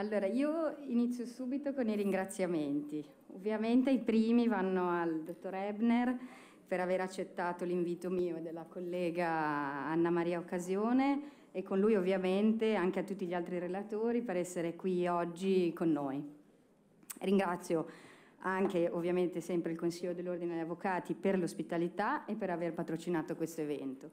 Allora, io inizio subito con i ringraziamenti. Ovviamente i primi vanno al dottor Ebner per aver accettato l'invito mio e della collega Anna Maria Occasione e con lui ovviamente anche a tutti gli altri relatori per essere qui oggi con noi. Ringrazio anche ovviamente sempre il Consiglio dell'Ordine degli Avvocati per l'ospitalità e per aver patrocinato questo evento.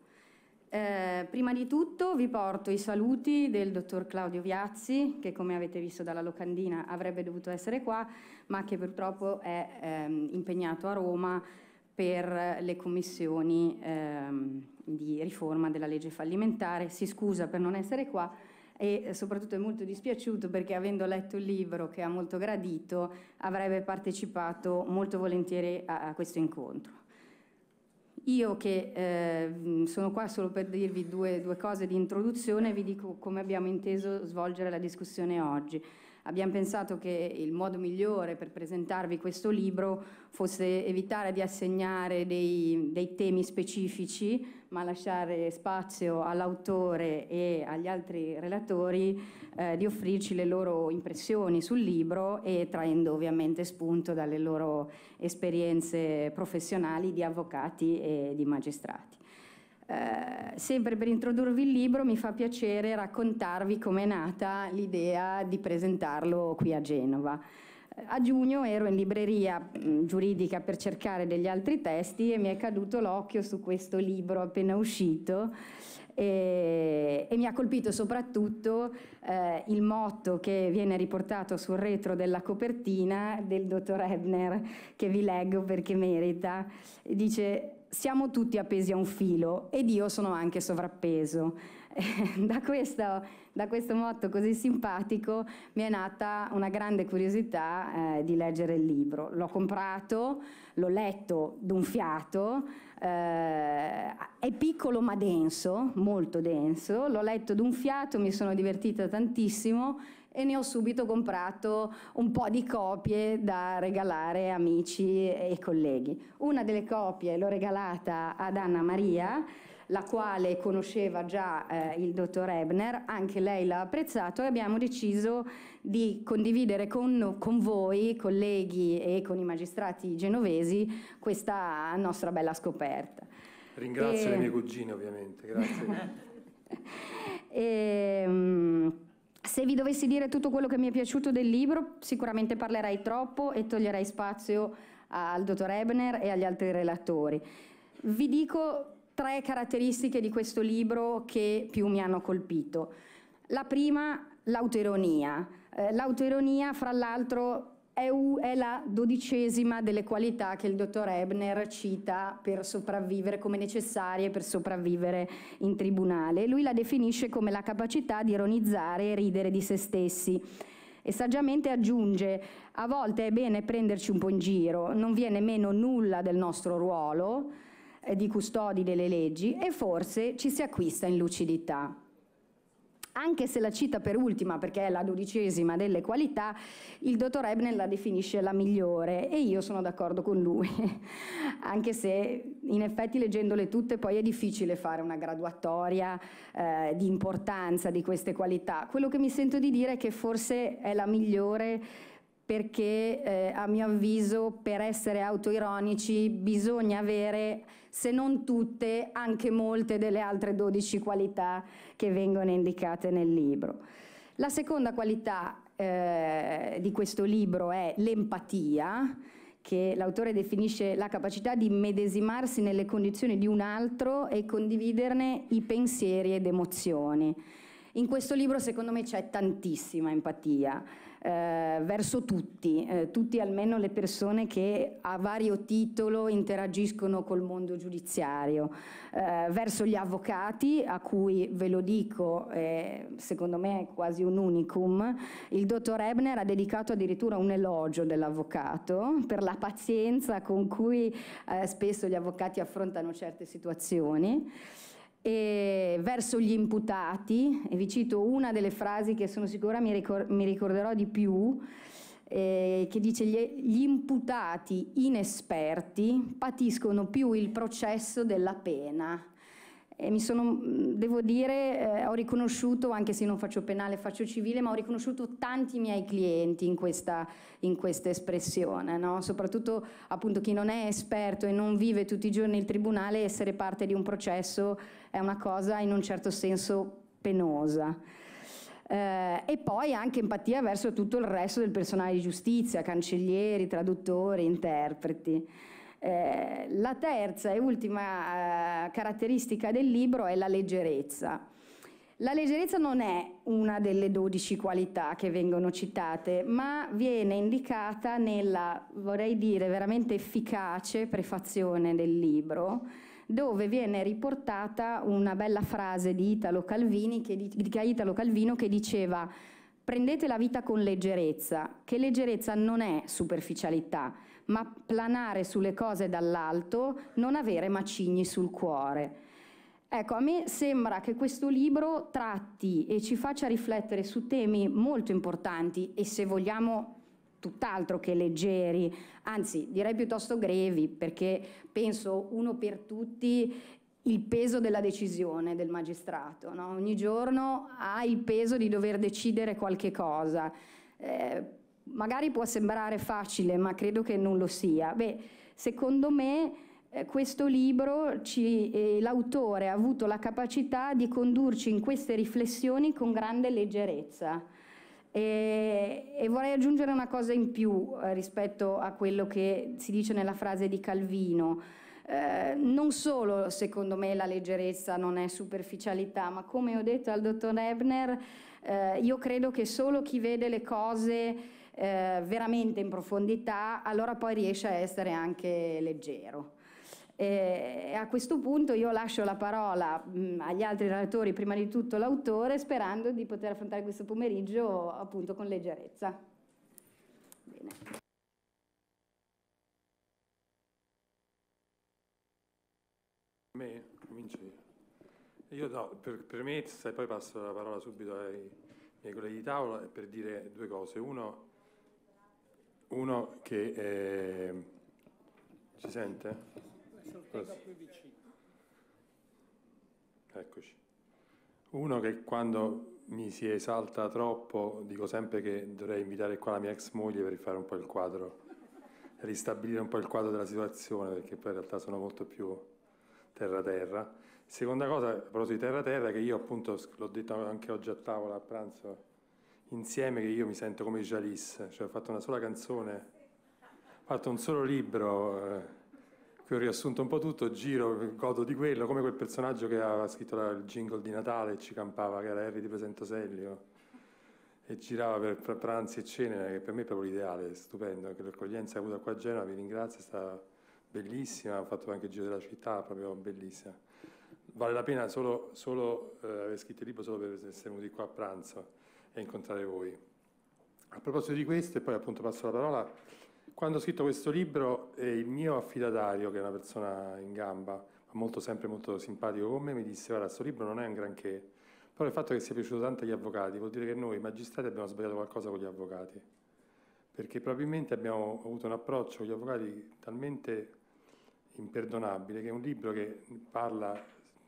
Eh, prima di tutto vi porto i saluti del dottor Claudio Viazzi, che come avete visto dalla locandina avrebbe dovuto essere qua, ma che purtroppo è ehm, impegnato a Roma per le commissioni ehm, di riforma della legge fallimentare. Si scusa per non essere qua e eh, soprattutto è molto dispiaciuto perché avendo letto il libro che ha molto gradito avrebbe partecipato molto volentieri a, a questo incontro. Io che eh, sono qua solo per dirvi due, due cose di introduzione, vi dico come abbiamo inteso svolgere la discussione oggi abbiamo pensato che il modo migliore per presentarvi questo libro fosse evitare di assegnare dei, dei temi specifici, ma lasciare spazio all'autore e agli altri relatori eh, di offrirci le loro impressioni sul libro e traendo ovviamente spunto dalle loro esperienze professionali di avvocati e di magistrati. Eh, sempre per introdurvi il libro mi fa piacere raccontarvi com'è nata l'idea di presentarlo qui a Genova. Eh, a giugno ero in libreria mm, giuridica per cercare degli altri testi e mi è caduto l'occhio su questo libro appena uscito e, e mi ha colpito soprattutto eh, il motto che viene riportato sul retro della copertina del dottor Ebner che vi leggo perché merita. Dice siamo tutti appesi a un filo ed io sono anche sovrappeso. da, questo, da, questo, motto così simpatico mi è nata una grande curiosità eh, di leggere il libro. L'ho comprato, l'ho letto d'un fiato, eh, è piccolo ma denso, molto denso, l'ho letto d'un fiato, mi sono divertita tantissimo e ne ho subito comprato un po' di copie da regalare amici e colleghi. Una delle copie l'ho regalata ad Anna Maria, la quale conosceva già eh, il dottor Ebner, anche lei l'ha apprezzato e abbiamo deciso di condividere con, con, voi, colleghi e con i magistrati genovesi, questa nostra bella scoperta. Ringrazio e... le mie cugine ovviamente, grazie. e, ehm, se vi dovessi dire tutto quello che mi è piaciuto del libro, sicuramente parlerei troppo e toglierei spazio al dottor Ebner e agli altri relatori. Vi dico tre caratteristiche di questo libro che più mi hanno colpito. La prima, l'autoironia. Eh, l'autoironia, fra l'altro, è, la dodicesima delle qualità che il dottor Ebner cita per sopravvivere come necessarie per sopravvivere in tribunale. Lui la definisce come la capacità di ironizzare e ridere di se stessi e saggiamente aggiunge a volte è bene prenderci un po' in giro, non viene meno nulla del nostro ruolo eh, di custodi delle leggi e forse ci si acquista in lucidità anche se la cita per ultima perché è la dodicesima delle qualità, il dottor Ebner la definisce la migliore e io sono d'accordo con lui, anche se in effetti leggendole tutte poi è difficile fare una graduatoria eh, di importanza di queste qualità. Quello che mi sento di dire è che forse è la migliore perché eh, a mio avviso per essere autoironici bisogna avere, se non tutte, anche molte delle altre 12 qualità che vengono indicate nel libro. La seconda qualità eh, di questo libro è l'empatia, che l'autore definisce la capacità di medesimarsi nelle condizioni di un altro e condividerne i pensieri ed emozioni. In questo libro secondo me c'è tantissima empatia eh, verso tutti, eh, tutti almeno le persone che a vario titolo interagiscono col mondo giudiziario, eh, verso gli avvocati a cui ve lo dico, secondo me è quasi un unicum, il dottor Ebner ha dedicato addirittura un elogio dell'avvocato per la pazienza con cui eh, spesso gli avvocati affrontano certe situazioni verso gli imputati, e vi cito una delle frasi che sono sicura mi, ricor- mi ricorderò di più, eh, che dice gli, gli imputati inesperti patiscono più il processo della pena. E mi sono, devo dire, eh, ho riconosciuto, anche se non faccio penale, faccio civile, ma ho riconosciuto tanti miei clienti in questa, in questa espressione, no? soprattutto appunto chi non è esperto e non vive tutti i giorni il tribunale, essere parte di un processo è una cosa in un certo senso penosa. Eh, e poi anche empatia verso tutto il resto del personale di giustizia, cancellieri, traduttori, interpreti. Eh, la terza e ultima eh, caratteristica del libro è la leggerezza. La leggerezza non è una delle 12 qualità che vengono citate, ma viene indicata nella, vorrei dire, veramente efficace prefazione del libro, dove viene riportata una bella frase di Italo, Calvini che, di Italo Calvino che diceva prendete la vita con leggerezza, che leggerezza non è superficialità, ma planare sulle cose dall'alto, non avere macigni sul cuore. Ecco, a me sembra che questo libro tratti e ci faccia riflettere su temi molto importanti e se vogliamo tutt'altro che leggeri, anzi direi piuttosto grevi perché penso uno per tutti il peso della decisione del magistrato. No? Ogni giorno ha il peso di dover decidere qualche cosa. Eh, magari può sembrare facile, ma credo che non lo sia. Beh, secondo me eh, questo libro, ci, eh, l'autore ha avuto la capacità di condurci in queste riflessioni con grande leggerezza. E, e vorrei aggiungere una cosa in più eh, rispetto a quello che si dice nella frase di Calvino. Eh, non solo, secondo me, la leggerezza non è superficialità, ma come ho detto al dottor Ebner, eh, io credo che solo chi vede le cose eh, veramente in profondità, allora poi riesce a essere anche leggero. Eh, e a questo punto io lascio la parola mm, agli altri relatori, prima di tutto l'autore, sperando di poter affrontare questo pomeriggio appunto con leggerezza. Bene. Me, cominci. Io no, per premessa e poi passo la parola subito ai miei colleghi di tavola per dire due cose. Uno, uno che... Eh, ci sente? Eccoci. Uno che quando mi si esalta troppo dico sempre che dovrei invitare qua la mia ex moglie per rifare un po' il quadro, ristabilire un po' il quadro della situazione perché poi in realtà sono molto più terra-terra. Seconda cosa, proprio di terra-terra, che io appunto l'ho detto anche oggi a tavola a pranzo insieme che io mi sento come Jalis, cioè ho fatto una sola canzone, ho fatto un solo libro eh, che ho riassunto un po' tutto, giro, godo di quello, come quel personaggio che aveva scritto il jingle di Natale e ci campava, che era Harry di Presentosellio e girava per, pranzi e cene, che per me è proprio l'ideale, stupendo, anche l'accoglienza che avuto qua a Genova, vi ringrazio, è stata bellissima, ho fatto anche il giro della città, proprio bellissima. Vale la pena solo, solo eh, aver scritto il libro solo per essere venuti qua a pranzo e incontrare voi. A proposito di questo, e poi appunto passo la parola, quando ho scritto questo libro eh, il mio affidatario, che è una persona in gamba, ma molto, sempre molto simpatico con me, mi disse guarda, questo libro non è un granché, però il fatto che sia piaciuto tanto agli avvocati vuol dire che noi magistrati abbiamo sbagliato qualcosa con gli avvocati, perché probabilmente abbiamo avuto un approccio con gli avvocati talmente imperdonabile che un libro che parla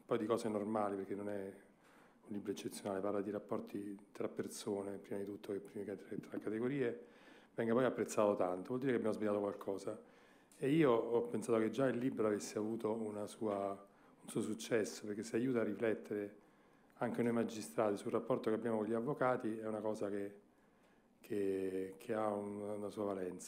poi di cose normali, perché non è un libro eccezionale, parla di rapporti tra persone, prima di tutto, e prima che tra, categorie, venga poi apprezzato tanto, vuol dire che abbiamo sbagliato qualcosa. E io ho pensato che già il libro avesse avuto sua, un suo successo, perché se aiuta a riflettere anche noi magistrati sul rapporto che abbiamo con gli avvocati è una cosa che, che, che ha un, una sua valenza.